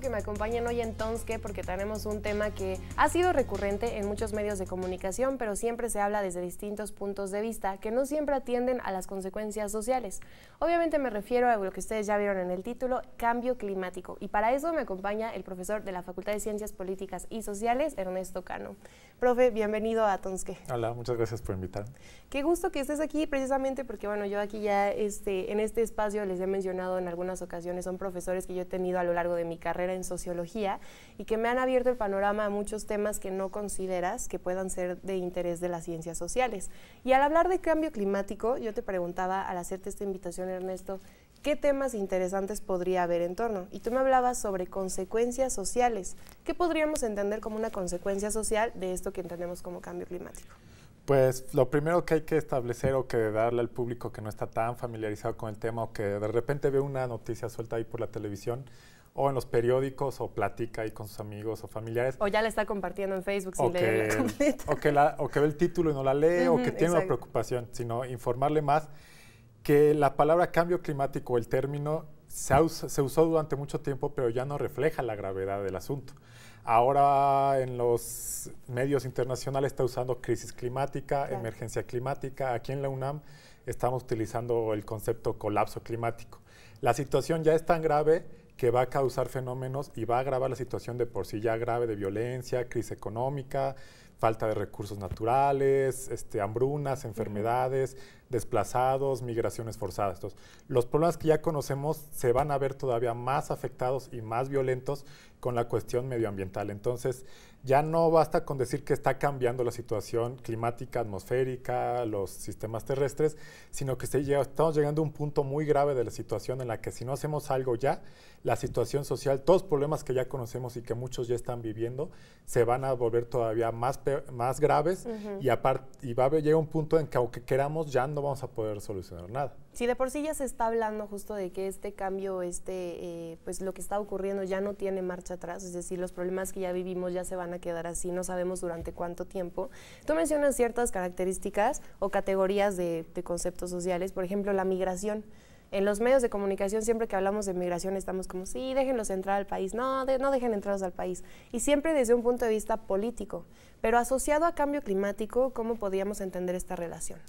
que me acompañen hoy en Tonske porque tenemos un tema que ha sido recurrente en muchos medios de comunicación, pero siempre se habla desde distintos puntos de vista que no siempre atienden a las consecuencias sociales. Obviamente me refiero a lo que ustedes ya vieron en el título, cambio climático. Y para eso me acompaña el profesor de la Facultad de Ciencias Políticas y Sociales, Ernesto Cano. Profe, bienvenido a Tonske. Hola, muchas gracias por invitar. Qué gusto que estés aquí precisamente porque, bueno, yo aquí ya este, en este espacio les he mencionado en algunas ocasiones, son profesores que yo he tenido a lo largo de mi carrera en sociología y que me han abierto el panorama a muchos temas que no consideras que puedan ser de interés de las ciencias sociales. Y al hablar de cambio climático, yo te preguntaba al hacerte esta invitación, Ernesto, ¿qué temas interesantes podría haber en torno? Y tú me hablabas sobre consecuencias sociales. ¿Qué podríamos entender como una consecuencia social de esto que entendemos como cambio climático? Pues lo primero que hay que establecer o que darle al público que no está tan familiarizado con el tema o que de repente ve una noticia suelta ahí por la televisión o en los periódicos o platica ahí con sus amigos o familiares. O ya le está compartiendo en Facebook sin leerla completa. O que, o que ve el título y no la lee o que tiene una preocupación, sino informarle más que la palabra cambio climático, el término, se, se usó durante mucho tiempo, pero ya no refleja la gravedad del asunto. Ahora en los medios internacionales está usando crisis climática, emergencia climática. Aquí en la UNAM estamos utilizando el concepto colapso climático. La situación ya es tan grave que va a causar fenómenos y va a agravar la situación de por sí ya grave de violencia, crisis económica, falta de recursos naturales, este, hambrunas, enfermedades, desplazados, migraciones forzadas. los problemas que ya conocemos se van a ver todavía más afectados y más violentos con la cuestión medioambiental. Entonces, ya no basta con decir que está cambiando la situación climática, atmosférica, los sistemas terrestres, sino que estamos llegando a un punto muy grave de la situación en la que si no hacemos algo ya, la situación social, todos los problemas que ya conocemos y que muchos ya están viviendo, se van a volver todavía más, más graves y, y va a llegar un punto en que aunque queramos ya no vamos a poder solucionar nada. Si de por sí ya se está hablando justo de que este cambio, este, eh, pues lo que está ocurriendo ya no tiene marcha atrás, es decir, los problemas que ya vivimos ya se van a quedar así, no sabemos durante cuánto tiempo. Tú mencionas ciertas características o categorías de, conceptos sociales, por ejemplo, la migración en los medios de comunicación siempre que hablamos de migración estamos como, sí, déjenlos entrar al país, no, no dejen entrarlos al país. Y siempre desde un punto de vista político, pero asociado a cambio climático, ¿cómo podríamos entender esta relación?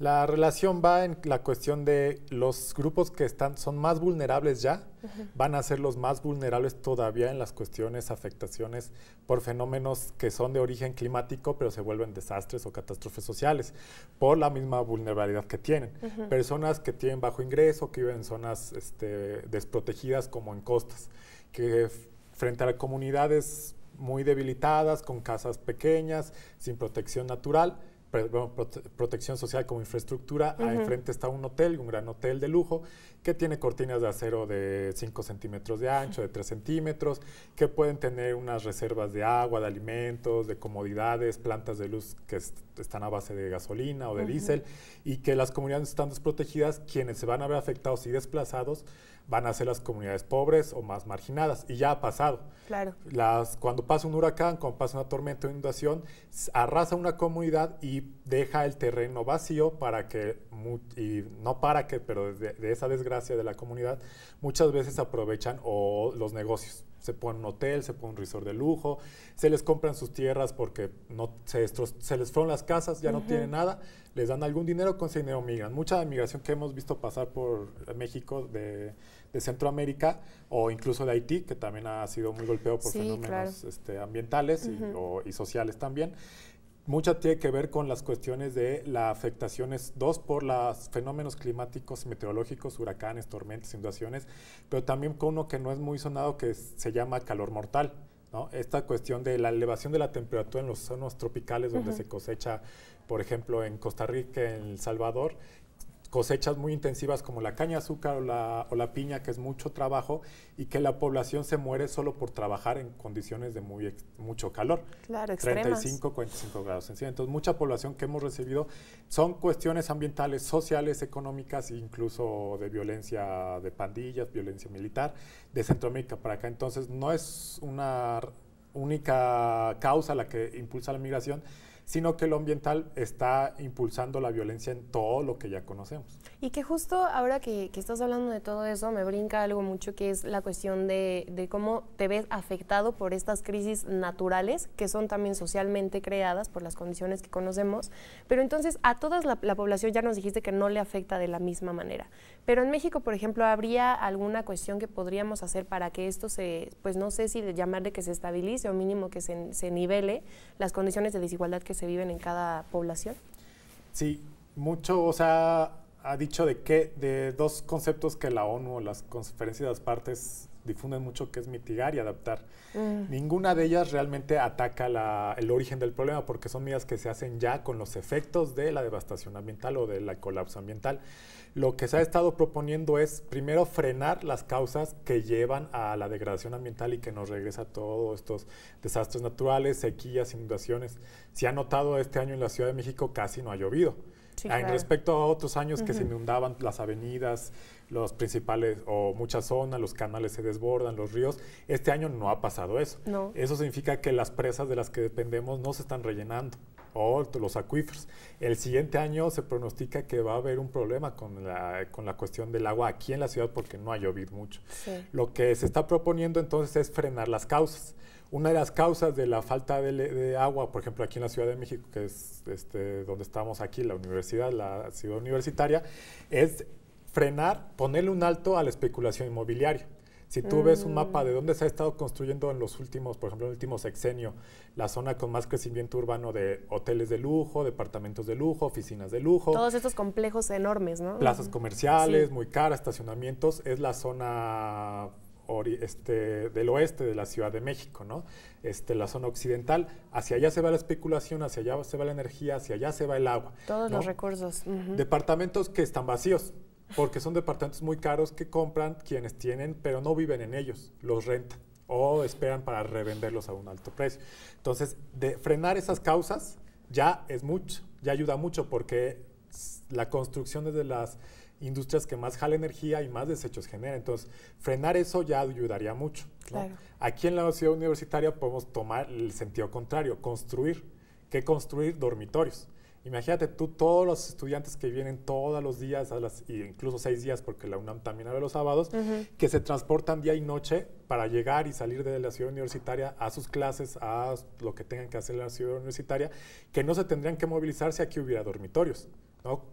La relación va en la cuestión de los grupos que están, son más vulnerables ya, van a ser los más vulnerables todavía en las cuestiones, afectaciones por fenómenos que son de origen climático, pero se vuelven desastres o catástrofes sociales, por la misma vulnerabilidad que tienen. Personas que tienen bajo ingreso, que viven en zonas este, desprotegidas como en costas, que frente a comunidades muy debilitadas, con casas pequeñas, sin protección natural, protección social como infraestructura, enfrente está un hotel, un gran hotel de lujo, que tiene cortinas de acero de 5 centímetros de ancho, de 3 centímetros, que pueden tener unas reservas de agua, de alimentos, de comodidades, plantas de luz que están a base de gasolina o de diésel, y que las comunidades están desprotegidas, quienes se van a ver afectados y desplazados, van a ser las comunidades pobres o más marginadas. Y ya ha pasado. Claro. Las, cuando pasa un huracán, cuando pasa una tormenta o inundación, arrasa una comunidad y deja el terreno vacío para que, y no para que, pero de, esa desgracia de la comunidad, muchas veces aprovechan o los negocios se pone un hotel, se pone un resort de lujo, se les compran sus tierras porque no se, se les fueron las casas, ya no tienen nada, les dan algún dinero, con ese dinero migran. Mucha migración que hemos visto pasar por México de de Centroamérica o incluso de Haití, que también ha sido muy golpeado por fenómenos este, ambientales y, sociales también. Mucha tiene que ver con las cuestiones de las afectaciones, dos, por los fenómenos climáticos, meteorológicos, huracanes, tormentas, inundaciones, pero también con uno que no es muy sonado que se llama calor mortal. Esta cuestión de la elevación de la temperatura en los zonas tropicales donde se cosecha, por ejemplo, en Costa Rica, en El Salvador, cosechas muy intensivas como la caña de azúcar o la, piña, que es mucho trabajo, y que la población se muere solo por trabajar en condiciones de muy mucho calor. Claro, 35, 45 grados Entonces, mucha población que hemos recibido son cuestiones ambientales, sociales, económicas, incluso de violencia de pandillas, violencia militar, de Centroamérica para acá. Entonces, no es una única causa la que impulsa la migración, sino que lo ambiental está impulsando la violencia en todo lo que ya conocemos. Y que justo ahora que, estás hablando de todo eso, me brinca algo mucho que es la cuestión de, cómo te ves afectado por estas crisis naturales, que son también socialmente creadas por las condiciones que conocemos, pero entonces a toda la, población ya nos dijiste que no le afecta de la misma manera. Pero en México, por ejemplo, ¿habría alguna cuestión que podríamos hacer para que esto se, pues no sé si llamarle que se estabilice o mínimo que se, se nivele las condiciones de desigualdad que se se viven en cada población? Sí, mucho, o sea, ha dicho de qué, de dos conceptos que la ONU, las conferencias de las partes difunden mucho, que es mitigar y adaptar. Mm. Ninguna de ellas realmente ataca el origen del problema porque son medidas que se hacen ya con los efectos de la devastación ambiental o del colapso ambiental. Lo que se ha estado proponiendo es primero frenar las causas que llevan a la degradación ambiental y que nos regresa a todos estos desastres naturales, sequías, inundaciones. Se ha notado este año en la Ciudad de México casi no ha llovido en respecto a otros años que se inundaban las avenidas, los principales o muchas zonas, los canales se desbordan, los ríos, este año no ha pasado eso. Eso significa que las presas de las que dependemos no se están rellenando o los acuíferos. El siguiente año se pronostica que va a haber un problema con la, cuestión del agua aquí en la ciudad porque no ha llovido mucho. Lo que se está proponiendo entonces es frenar las causas. Una de las causas de la falta de, agua, por ejemplo, aquí en la Ciudad de México, que es este, donde estamos aquí, la universidad, la ciudad universitaria, es frenar, ponerle un alto a la especulación inmobiliaria. Si tú ves un mapa de dónde se ha estado construyendo en los últimos, por ejemplo, en el último sexenio, la zona con más crecimiento urbano de hoteles de lujo, departamentos de lujo, oficinas de lujo. Todos estos complejos enormes, ¿no? Plazas comerciales, muy caras, estacionamientos, es la zona este, del oeste de la Ciudad de México, ¿no? Este, la zona occidental, hacia allá se va la especulación, hacia allá se va la energía, hacia allá se va el agua. Todos los recursos. Departamentos que están vacíos, porque son departamentos muy caros que compran quienes tienen, pero no viven en ellos, los rentan o esperan para revenderlos a un alto precio. Entonces, frenar esas causas ya es mucho, ya ayuda mucho porque la construcción de las industrias que más jala energía y más desechos genera. Entonces, frenar eso ya ayudaría mucho. Aquí en la ciudad universitaria podemos tomar el sentido contrario, construir. ¿Qué construir? Dormitorios. Imagínate tú todos los estudiantes que vienen todos los días, a las, incluso seis días, porque la UNAM también abre los sábados, que se transportan día y noche para llegar y salir de la ciudad universitaria a sus clases, a lo que tengan que hacer en la ciudad universitaria, que no se tendrían que movilizar si aquí hubiera dormitorios.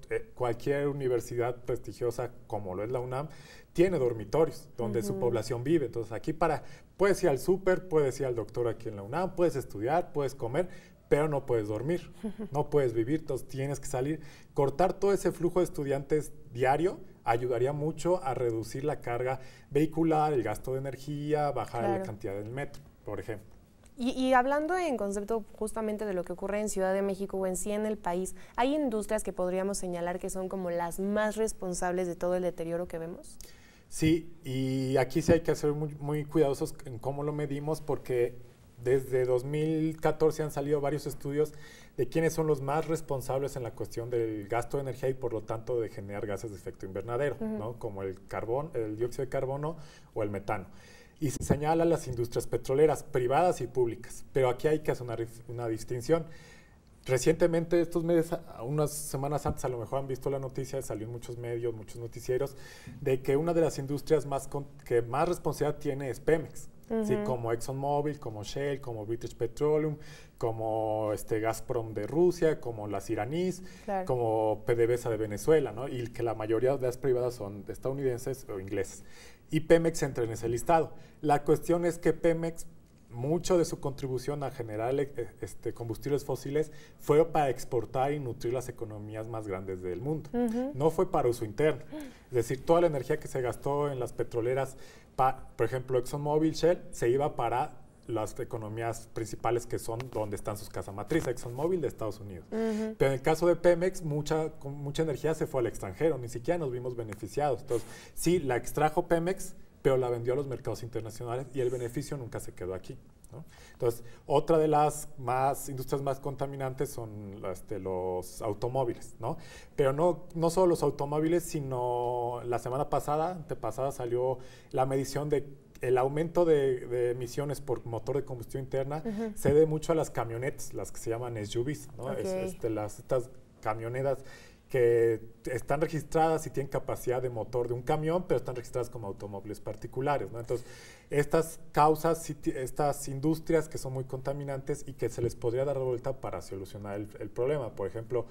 Eh, cualquier universidad prestigiosa como lo es la UNAM tiene dormitorios donde su población vive. Entonces aquí para, puedes ir al súper, puedes ir al doctor aquí en la UNAM, puedes estudiar, puedes comer, pero no puedes dormir, no puedes vivir, entonces tienes que salir. Cortar todo ese flujo de estudiantes diario ayudaría mucho a reducir la carga vehicular, el gasto de energía, bajar la cantidad del metro, por ejemplo. Y, hablando en concepto justamente de lo que ocurre en Ciudad de México o en sí en el país, ¿hay industrias que podríamos señalar que son como las más responsables de todo el deterioro que vemos? Sí, y aquí sí hay que ser muy, cuidadosos en cómo lo medimos porque desde 2014 han salido varios estudios de quiénes son los más responsables en la cuestión del gasto de energía y por lo tanto de generar gases de efecto invernadero, ¿no? como el carbón, el dióxido de carbono o el metano y se señala las industrias petroleras privadas y públicas. Pero aquí hay que hacer una, distinción. Recientemente, estos meses, unas semanas antes, a lo mejor han visto la noticia, salió en muchos medios, muchos noticieros, de que una de las industrias más que más responsabilidad tiene es Pemex. ¿sí? Como ExxonMobil, como Shell, como British Petroleum, como este Gazprom de Rusia, como las iraníes, como PDVSA de Venezuela, ¿no? y que la mayoría de las privadas son estadounidenses o ingleses y Pemex entra en ese listado. La cuestión es que Pemex, mucho de su contribución a generar eh, este, combustibles fósiles fue para exportar y nutrir las economías más grandes del mundo. No fue para uso interno. Es decir, toda la energía que se gastó en las petroleras, por ejemplo ExxonMobil, Shell, se iba para las economías principales que son donde están sus casas matriz, ExxonMobil de Estados Unidos. Pero en el caso de Pemex, mucha, mucha energía se fue al extranjero, ni siquiera nos vimos beneficiados. Entonces, sí, la extrajo Pemex, pero la vendió a los mercados internacionales y el beneficio nunca se quedó aquí. Entonces, otra de las más industrias más contaminantes son este, los automóviles, ¿no? Pero no, no solo los automóviles, sino la semana pasada, antepasada, salió la medición de el aumento de, emisiones por motor de combustión interna se debe mucho a las camionetas, las que se llaman SUVs, ¿no? Este, estas camionetas que están registradas y tienen capacidad de motor de un camión, pero están registradas como automóviles particulares. Entonces, estas causas, estas industrias que son muy contaminantes y que se les podría dar vuelta para solucionar el, problema. Por ejemplo,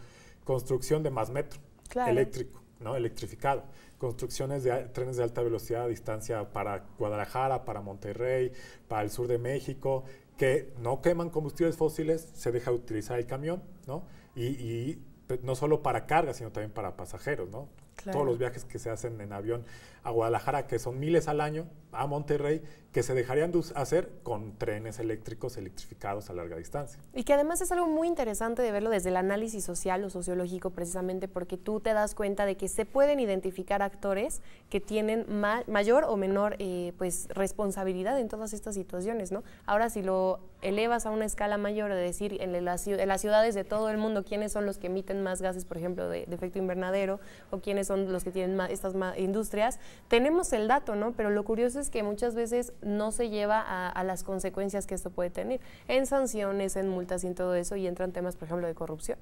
construcción de más metro eléctrico. ¿no? electrificado. Construcciones de trenes de alta velocidad a distancia para Guadalajara, para Monterrey, para el sur de México, que no queman combustibles fósiles, se deja utilizar el camión, ¿no? Y, pues, no solo para carga, sino también para pasajeros, ¿no? Todos los viajes que se hacen en avión a Guadalajara, que son miles al año, a Monterrey que se dejarían de hacer con trenes eléctricos electrificados a larga distancia. Y que además es algo muy interesante de verlo desde el análisis social o sociológico precisamente porque tú te das cuenta de que se pueden identificar actores que tienen mayor o menor eh, pues, responsabilidad en todas estas situaciones. ¿no? Ahora si lo elevas a una escala mayor, de decir en, las ciudades de todo el mundo quiénes son los que emiten más gases, por ejemplo, de, efecto invernadero o quiénes son los que tienen más, estas industrias, tenemos el dato, ¿no? pero lo curioso es que muchas veces no se lleva a, las consecuencias que esto puede tener, en sanciones, en multas y en todo eso, y entran temas, por ejemplo, de corrupción.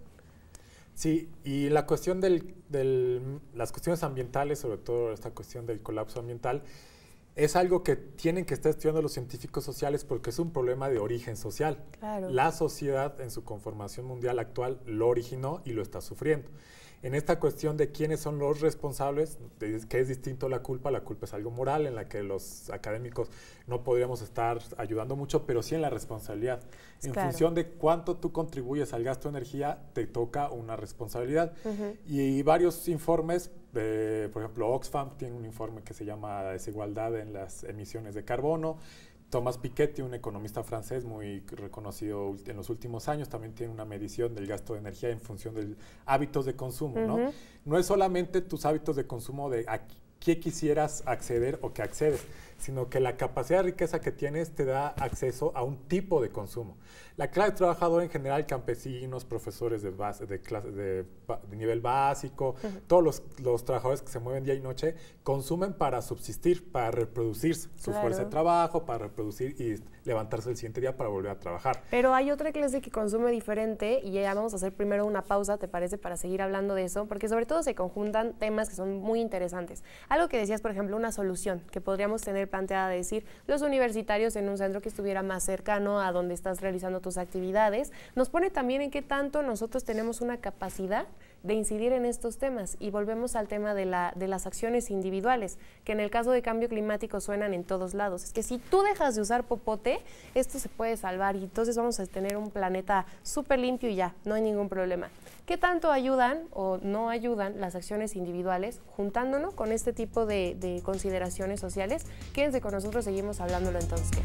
Sí, y la cuestión de las cuestiones ambientales, sobre todo esta cuestión del colapso ambiental, es algo que tienen que estar estudiando los científicos sociales porque es un problema de origen social. La sociedad en su conformación mundial actual lo originó y lo está sufriendo en esta cuestión de quiénes son los responsables, que es distinto la culpa, la culpa es algo moral en la que los académicos no podríamos estar ayudando mucho, pero sí en la responsabilidad. En función de cuánto tú contribuyes al gasto de energía, te toca una responsabilidad. y, varios informes, por ejemplo, Oxfam tiene un informe que se llama Desigualdad en las emisiones de carbono. Thomas Piketty, un economista francés muy reconocido en los últimos años, también tiene una medición del gasto de energía en función de hábitos de consumo, ¿no? No es solamente tus hábitos de consumo de a qué quisieras acceder o que accedes, sino que la capacidad de riqueza que tienes te da acceso a un tipo de consumo. La clase trabajadora en general, campesinos, profesores de, de, clase, de, nivel básico, todos los, trabajadores que se mueven día y noche, consumen para subsistir, para reproducir su fuerza de trabajo, para reproducir y levantarse el siguiente día para volver a trabajar. Pero hay otra clase que consume diferente y ya vamos a hacer primero una pausa, ¿te parece? Para seguir hablando de eso, porque sobre todo se conjuntan temas que son muy interesantes. Algo que decías, por ejemplo, una solución que podríamos tener a decir, los universitarios en un centro que estuviera más cercano a donde estás realizando tus actividades, nos pone también en qué tanto nosotros tenemos una capacidad de incidir en estos temas. Y volvemos al tema de, las acciones individuales, que en el caso de cambio climático suenan en todos lados. Es que si tú dejas de usar popote, esto se puede salvar y entonces vamos a tener un planeta súper limpio y ya, no hay ningún problema. ¿Qué tanto ayudan o no ayudan las acciones individuales juntándonos con este tipo de, consideraciones sociales? Quédense con nosotros, seguimos hablándolo entonces.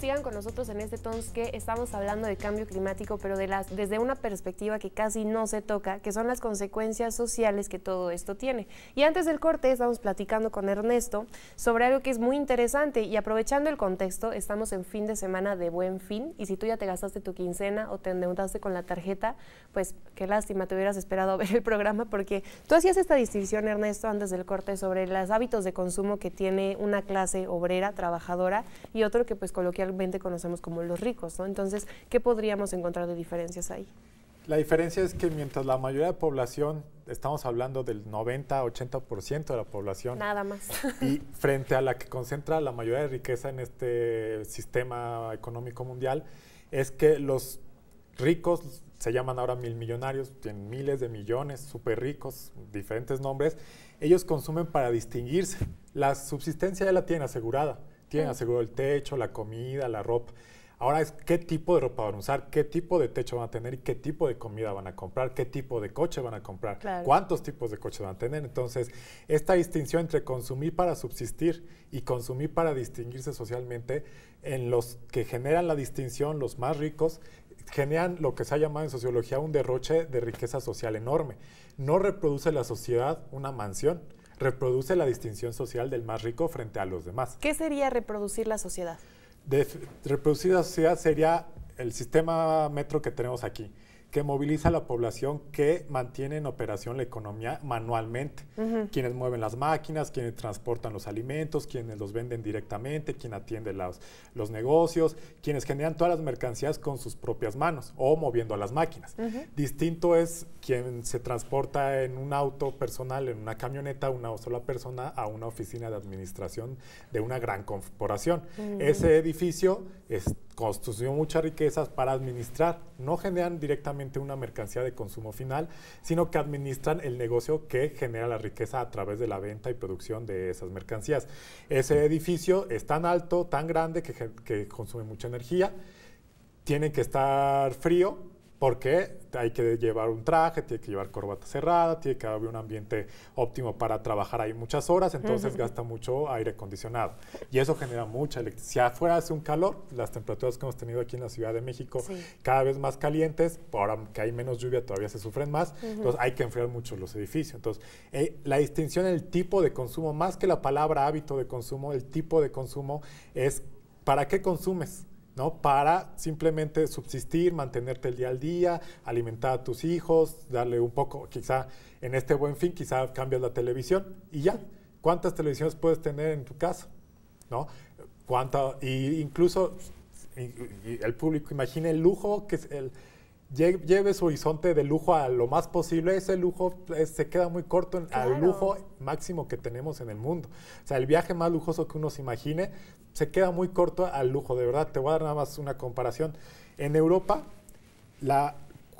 sigan con nosotros en este tons que estamos hablando de cambio climático, pero de las, desde una perspectiva que casi no se toca, que son las consecuencias sociales que todo esto tiene. Y antes del corte estamos platicando con Ernesto sobre algo que es muy interesante y aprovechando el contexto, estamos en fin de semana de buen fin y si tú ya te gastaste tu quincena o te endeudaste con la tarjeta, pues qué lástima, te hubieras esperado ver el programa porque tú hacías esta distinción, Ernesto, antes del corte sobre los hábitos de consumo que tiene una clase obrera, trabajadora y otro que pues coloquialmente conocemos como los ricos, ¿no? Entonces, ¿qué podríamos encontrar de diferencias ahí? La diferencia es que mientras la mayoría de la población, estamos hablando del 90, 80% de la población. Nada más. Y frente a la que concentra la mayoría de riqueza en este sistema económico mundial, es que los ricos, se llaman ahora mil millonarios, tienen miles de millones, súper ricos, diferentes nombres, ellos consumen para distinguirse. La subsistencia ya la tienen asegurada. Tienen asegurado el techo, la comida, la ropa. Ahora es qué tipo de ropa van a usar, qué tipo de techo van a tener y qué tipo de comida van a comprar, qué tipo de coche van a comprar, cuántos tipos de coche van a tener. Entonces, esta distinción entre consumir para subsistir y consumir para distinguirse socialmente, en los que generan la distinción, los más ricos, generan lo que se ha llamado en sociología un derroche de riqueza social enorme. No reproduce la sociedad una mansión reproduce la distinción social del más rico frente a los demás. ¿Qué sería reproducir la sociedad? reproducir la sociedad sería el sistema metro que tenemos aquí que moviliza a la población que mantiene en operación la economía manualmente. Quienes mueven las máquinas, quienes transportan los alimentos, quienes los venden directamente, quien atiende los, los negocios, quienes generan todas las mercancías con sus propias manos o moviendo las máquinas. Distinto es quien se transporta en un auto personal, en una camioneta, una sola persona a una oficina de administración de una gran corporación. Ese edificio es construyó muchas riquezas para administrar. No generan directamente una mercancía de consumo final, sino que administran el negocio que genera la riqueza a través de la venta y producción de esas mercancías. Ese edificio es tan alto, tan grande, que, que consume mucha energía, tiene que estar frío porque hay que llevar un traje, tiene que llevar corbata cerrada, tiene que haber un ambiente óptimo para trabajar ahí muchas horas, entonces gasta mucho aire acondicionado. Y eso genera mucha electricidad. Si afuera hace un calor, las temperaturas que hemos tenido aquí en la Ciudad de México cada vez más calientes, ahora que hay menos lluvia todavía se sufren más, entonces hay que enfriar mucho los edificios. Entonces, eh, la distinción, el tipo de consumo, más que la palabra hábito de consumo, el tipo de consumo es para qué consumes ¿no? Para simplemente subsistir, mantenerte el día al día, alimentar a tus hijos, darle un poco, quizá en este buen fin, quizá cambias la televisión y ya. ¿Cuántas televisiones puedes tener en tu casa? ¿No? ¿Cuánta, y incluso el público, imagina el lujo que es el, lleve su horizonte de lujo a lo más posible, ese lujo eh, se queda muy corto al lujo máximo que tenemos en el mundo. O sea, el viaje más lujoso que uno se imagine se queda muy corto al lujo, de verdad. Te voy a dar nada más una comparación. En Europa, la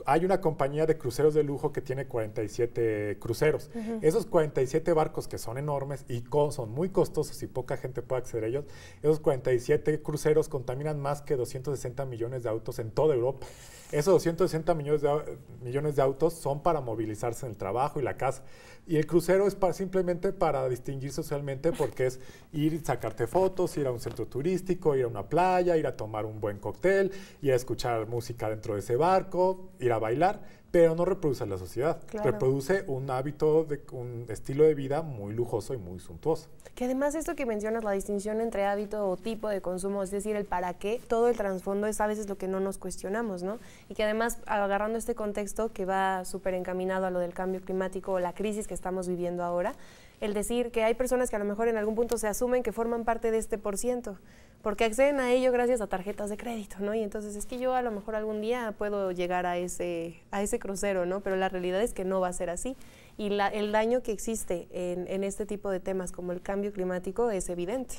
hay una compañía de cruceros de lujo que tiene 47 cruceros. Esos 47 barcos que son enormes y son muy costosos y poca gente puede acceder a ellos, esos 47 cruceros contaminan más que 260 millones de autos en toda Europa. Esos 260 millones de, millones de autos son para movilizarse en el trabajo y la casa. Y el crucero es para, simplemente para distinguir socialmente porque es ir, sacarte fotos, ir a un centro turístico, ir a una playa, ir a tomar un buen cóctel, ir a escuchar música dentro de ese barco, ir a bailar pero no reproduce la sociedad. Reproduce un hábito, de, un estilo de vida muy lujoso y muy suntuoso. Que además esto que mencionas, la distinción entre hábito o tipo de consumo, es decir, el para qué, todo el trasfondo es a veces lo que no nos cuestionamos, ¿no? Y que además, agarrando este contexto que va súper encaminado a lo del cambio climático o la crisis que estamos viviendo ahora, el decir que hay personas que a lo mejor en algún punto se asumen que forman parte de este por ciento, porque acceden a ello gracias a tarjetas de crédito, ¿no? Y entonces es que yo a lo mejor algún día puedo llegar a ese, a ese crucero, ¿no? Pero la realidad es que no va a ser así. Y el daño que existe en este tipo de temas como el cambio climático es evidente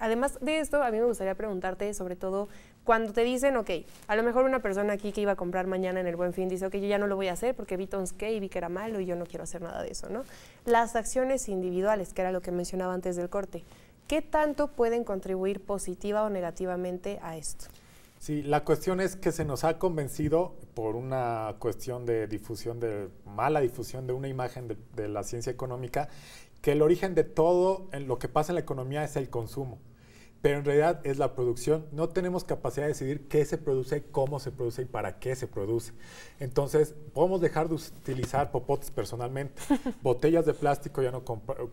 además de esto, a mí me gustaría preguntarte sobre todo cuando te dicen, ok, a lo mejor una persona aquí que iba a comprar mañana en el buen fin dice, ok, yo ya no lo voy a hacer porque vi Tons y vi que era malo y yo no quiero hacer nada de eso, ¿no? Las acciones individuales, que era lo que mencionaba antes del corte, ¿qué tanto pueden contribuir positiva o negativamente a esto? Sí, la cuestión es que se nos ha convencido por una cuestión de difusión, de mala difusión de una imagen de, de la ciencia económica, que el origen de todo en lo que pasa en la economía es el consumo pero en realidad es la producción. No tenemos capacidad de decidir qué se produce, cómo se produce y para qué se produce. Entonces, podemos dejar de utilizar popotes personalmente. Botellas de plástico, ya no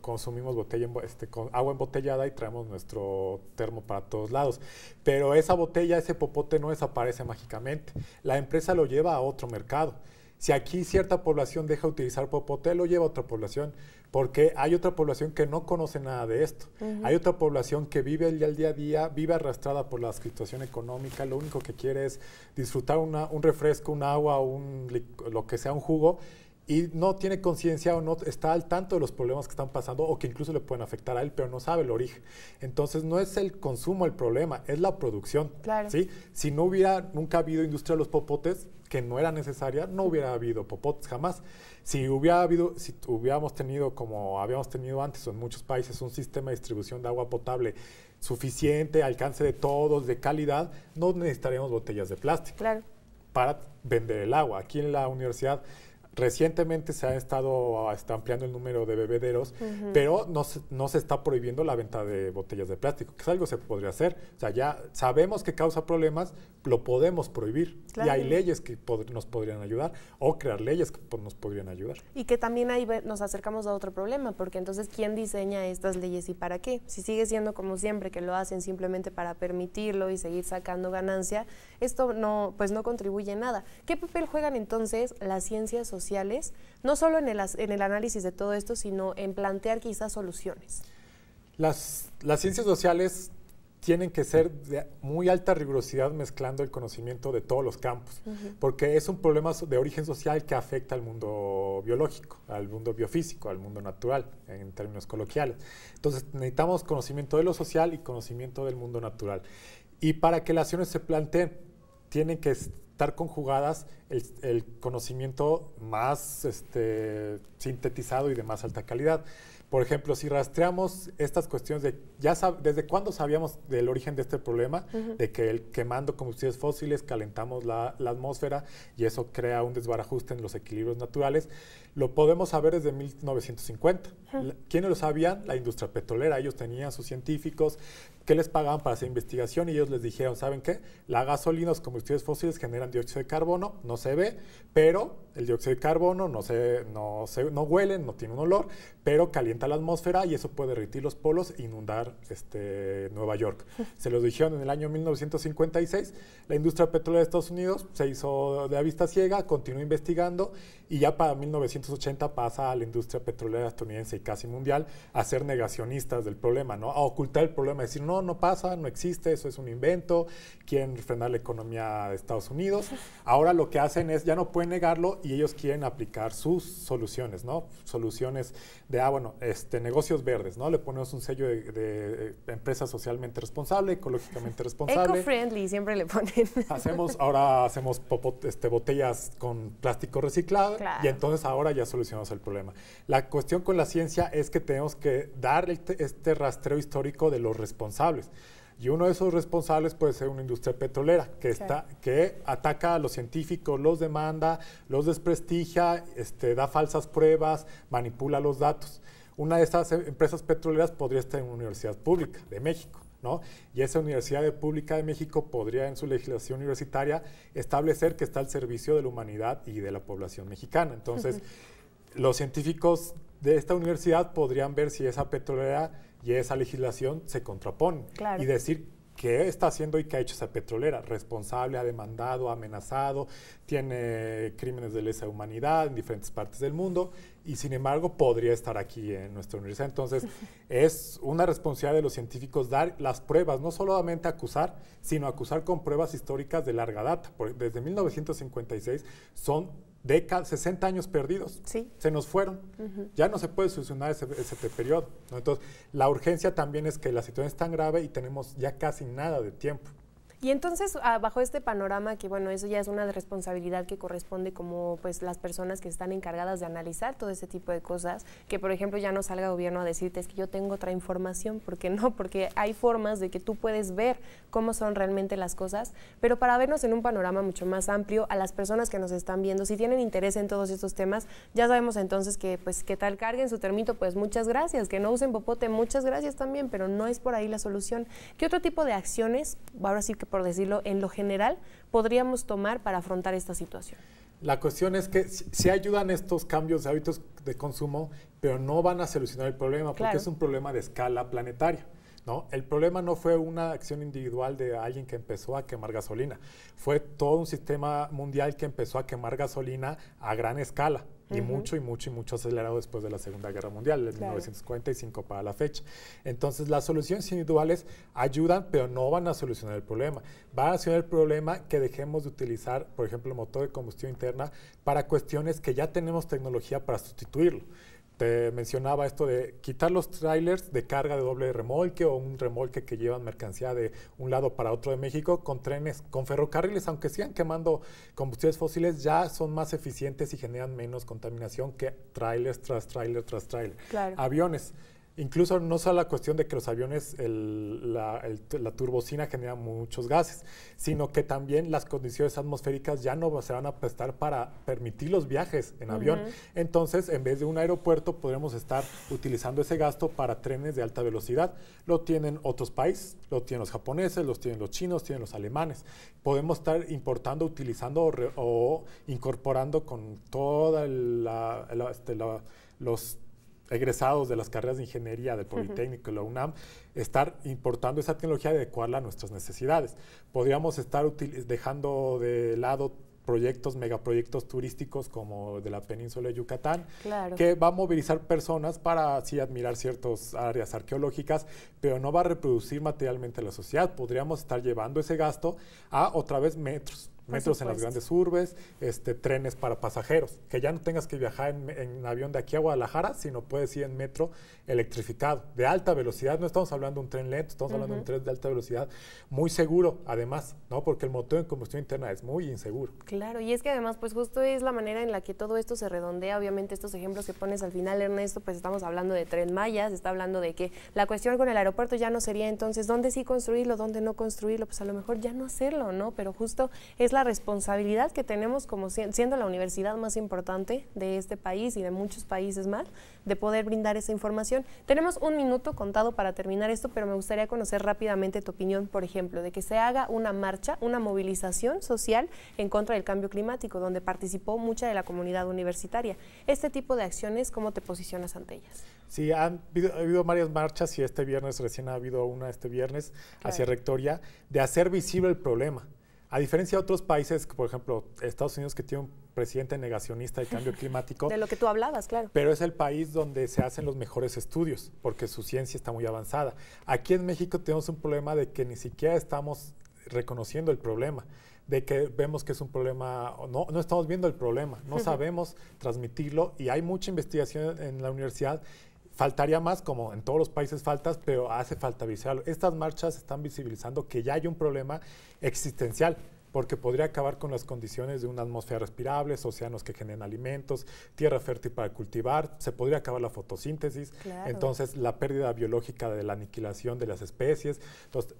consumimos botella este, con agua embotellada y traemos nuestro termo para todos lados. Pero esa botella, ese popote no desaparece mágicamente. La empresa lo lleva a otro mercado. Si aquí cierta población deja utilizar popote, lo lleva a otra población porque hay otra población que no conoce nada de esto. Hay otra población que vive el, día a día, vive arrastrada por la situación económica, lo único que quiere es disfrutar un refresco, un agua, un, lo que sea, un jugo, y no tiene conciencia o no está al tanto de los problemas que están pasando o que incluso le pueden afectar a él, pero no sabe el origen. Entonces no es el consumo el problema, es la producción. Claro. ¿sí? Si no hubiera nunca habido industria de los popotes, que no era necesaria, no hubiera habido popotes jamás. Si hubiera habido, si hubiéramos tenido como habíamos tenido antes en muchos países un sistema de distribución de agua potable suficiente, alcance de todos, de calidad, no necesitaríamos botellas de plástico. Claro. Para vender el agua. Aquí en la universidad Recientemente se ha estado ah, ampliando el número de bebederos, pero no se, no se está prohibiendo la venta de botellas de plástico, que es algo que se podría hacer. O sea, ya sabemos que causa problemas, lo podemos prohibir. Y hay leyes que nos podrían ayudar o crear leyes que nos podrían ayudar. Y que también ahí nos acercamos a otro problema, porque entonces, ¿quién diseña estas leyes y para qué? Si sigue siendo como siempre, que lo hacen simplemente para permitirlo y seguir sacando ganancia, esto no, pues no contribuye nada. ¿Qué papel juegan entonces las ciencias sociales? no solo en el, análisis de todo esto, sino en plantear quizás soluciones. Las, ciencias sociales tienen que ser de muy alta rigurosidad mezclando el conocimiento de todos los campos, porque es un problema de origen social que afecta al mundo biológico, al mundo biofísico, al mundo natural, en términos coloquiales. Entonces necesitamos conocimiento de lo social y conocimiento del mundo natural. Y para que las acciones se planteen, tienen que estar conjugadas el, conocimiento más este, sintetizado y de más alta calidad. Por ejemplo, si rastreamos estas cuestiones de ya desde cuándo sabíamos del origen de este problema, de que el, quemando combustibles fósiles calentamos la, la, atmósfera y eso crea un desbarajuste en los equilibrios naturales, lo podemos saber desde 1950. ¿Quiénes lo sabían? La industria petrolera. Ellos tenían sus científicos que les pagaban para hacer investigación y ellos les dijeron, ¿saben qué? La gasolina, los combustibles fósiles generan dióxido de carbono, no se ve, pero el dióxido de carbono no, se, no, se, no huele, no tiene un olor, pero calienta la atmósfera y eso puede derretir los polos e inundar este, Nueva York. Se lo dijeron en el año 1956. La industria petrolera de Estados Unidos se hizo de la vista ciega, continuó investigando y ya para 1956 80 pasa a la industria petrolera estadounidense y casi mundial a ser negacionistas del problema, ¿no? A ocultar el problema, a decir, no, no pasa, no existe, eso es un invento, quieren frenar la economía de Estados Unidos. Ahora lo que hacen es, ya no pueden negarlo y ellos quieren aplicar sus soluciones, ¿no? Soluciones de, ah, bueno, este, negocios verdes, ¿no? Le ponemos un sello de, empresa socialmente responsable, ecológicamente responsable. Eco-friendly, siempre le ponen. Hacemos, ahora hacemos este, botellas con plástico reciclado y entonces ahora ya solucionamos el problema. La cuestión con la ciencia es que tenemos que dar este, rastreo histórico de los responsables. Y uno de esos responsables puede ser una industria petrolera que, está, que ataca a los científicos, los demanda, los desprestigia, este, da falsas pruebas, manipula los datos. Una de esas em, empresas petroleras podría estar en una universidad pública de México. Y esa Universidad Pública de México podría en su legislación universitaria establecer que está al servicio de la humanidad y de la población mexicana. Entonces, los científicos de esta universidad podrían ver si esa petrolera y esa legislación se contraponen y decir qué está haciendo y qué ha hecho esa petrolera. Responsable, ha demandado, ha amenazado, tiene crímenes de lesa humanidad en diferentes partes del mundo y sin embargo podría estar aquí en nuestra universidad. Entonces, es una responsabilidad de los científicos dar las pruebas, no solamente acusar, sino acusar con pruebas históricas de larga data. desde 1956 son décadas, 60 años perdidos. Se nos fueron. Ya no se puede solucionar ese, periodo. Entonces, la urgencia también es que la situación es tan grave y tenemos ya casi nada de tiempo. Y entonces, ah, bajo este panorama, que bueno, eso ya es una responsabilidad que corresponde como pues las personas que están encargadas de analizar todo ese tipo de cosas, que por ejemplo ya no salga gobierno a decirte es que yo tengo otra información, porque no, porque hay formas de que tú puedes ver cómo son realmente las cosas, pero para vernos en un panorama mucho más amplio, a las personas que nos están viendo, si tienen interés en todos estos temas, ya sabemos entonces que pues qué tal carguen su termito, pues muchas gracias, que no usen popote, muchas gracias también, pero no es por ahí la solución. ¿Qué otro tipo de acciones, ahora sí que por decirlo, en lo general podríamos tomar para afrontar esta situación? La cuestión es que si ayudan estos cambios de hábitos de consumo, pero no van a solucionar el problema porque es un problema de escala planetaria. ¿no? El problema no fue una acción individual de alguien que empezó a quemar gasolina, fue todo un sistema mundial que empezó a quemar gasolina a gran escala. Y mucho, y mucho, y mucho acelerado después de la Segunda Guerra Mundial, en 1945 para la fecha. Entonces, las soluciones individuales ayudan, pero no van a solucionar el problema. Va a solucionar el problema que dejemos de utilizar, por ejemplo, el motor de combustión interna para cuestiones que ya tenemos tecnología para sustituirlo. Te mencionaba esto de quitar los trailers de carga de doble remolque o un remolque que llevan mercancía de un lado para otro de México con trenes, con ferrocarriles, aunque sigan quemando combustibles fósiles, ya son más eficientes y generan menos contaminación que trailers tras trailer tras trailer. Aviones. Incluso no solo la cuestión de que los aviones, la, turbocina genera muchos gases, sino que también las condiciones atmosféricas ya no se van a prestar para permitir los viajes en avión. Entonces, en vez de un aeropuerto, podremos estar utilizando ese gasto para trenes de alta velocidad. Lo tienen otros países, lo tienen los japoneses, los tienen los chinos, tienen los alemanes. Podemos estar importando, utilizando o, incorporando con toda la, este, los egresados de las carreras de ingeniería del Politécnico y la UNAM, estar importando esa tecnología y adecuarla a nuestras necesidades. Podríamos estar dejando de lado proyectos, megaproyectos turísticos como de la península de Yucatán, que va a movilizar personas para así admirar ciertas áreas arqueológicas, pero no va a reproducir materialmente la sociedad. Podríamos estar llevando ese gasto a otra vez metros, metros en las grandes urbes, este, trenes para pasajeros, que ya no tengas que viajar en, avión de aquí a Guadalajara, sino puedes ir en metro electrificado, de alta velocidad, no estamos hablando de un tren lento, estamos hablando de un tren de alta velocidad, muy seguro además, ¿no? porque el motor en combustión interna es muy inseguro. Claro, y es que además pues justo es la manera en la que todo esto se redondea, obviamente estos ejemplos que pones al final Ernesto, pues estamos hablando de Tren mayas, está hablando de que la cuestión con el aeropuerto ya no sería entonces dónde sí construirlo, dónde no construirlo, pues a lo mejor ya no hacerlo, ¿no? Pero justo es la responsabilidad que tenemos como siendo la universidad más importante de este país y de muchos países más, de poder brindar esa información. Tenemos un minuto contado para terminar esto, pero me gustaría conocer rápidamente tu opinión, por ejemplo, de que se haga una marcha, una movilización social en contra del cambio climático, donde participó mucha de la comunidad universitaria. Este tipo de acciones, ¿cómo te posicionas ante ellas? Sí, han ha habido varias marchas y este viernes, recién ha habido una este viernes hacia Rectoria, de hacer visible el problema. A diferencia de otros países, por ejemplo, Estados Unidos que tiene un presidente negacionista de cambio climático. de lo que tú hablabas, claro. Pero es el país donde se hacen los mejores estudios, porque su ciencia está muy avanzada. Aquí en México tenemos un problema de que ni siquiera estamos reconociendo el problema, de que vemos que es un problema, no, no estamos viendo el problema, no sabemos transmitirlo y hay mucha investigación en la universidad Faltaría más, como en todos los países faltas, pero hace falta visibilizarlo. Estas marchas están visibilizando que ya hay un problema existencial porque podría acabar con las condiciones de una atmósfera respirable, océanos que generan alimentos, tierra fértil para cultivar, se podría acabar la fotosíntesis, entonces la pérdida biológica de la aniquilación de las especies. Entonces,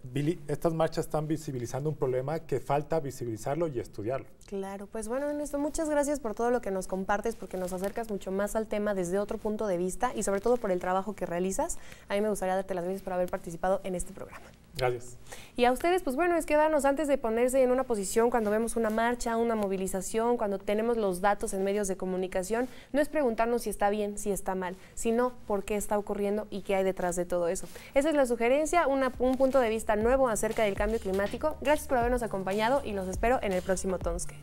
estas marchas están visibilizando un problema que falta visibilizarlo y estudiarlo. Claro, pues bueno, Ernesto, muchas gracias por todo lo que nos compartes, porque nos acercas mucho más al tema desde otro punto de vista y sobre todo por el trabajo que realizas. A mí me gustaría darte las gracias por haber participado en este programa. Gracias. Y a ustedes, pues bueno, es quedarnos antes de ponerse en una posición cuando vemos una marcha, una movilización, cuando tenemos los datos en medios de comunicación, no es preguntarnos si está bien, si está mal, sino por qué está ocurriendo y qué hay detrás de todo eso. Esa es la sugerencia, una, un punto de vista nuevo acerca del cambio climático. Gracias por habernos acompañado y los espero en el próximo Tonske.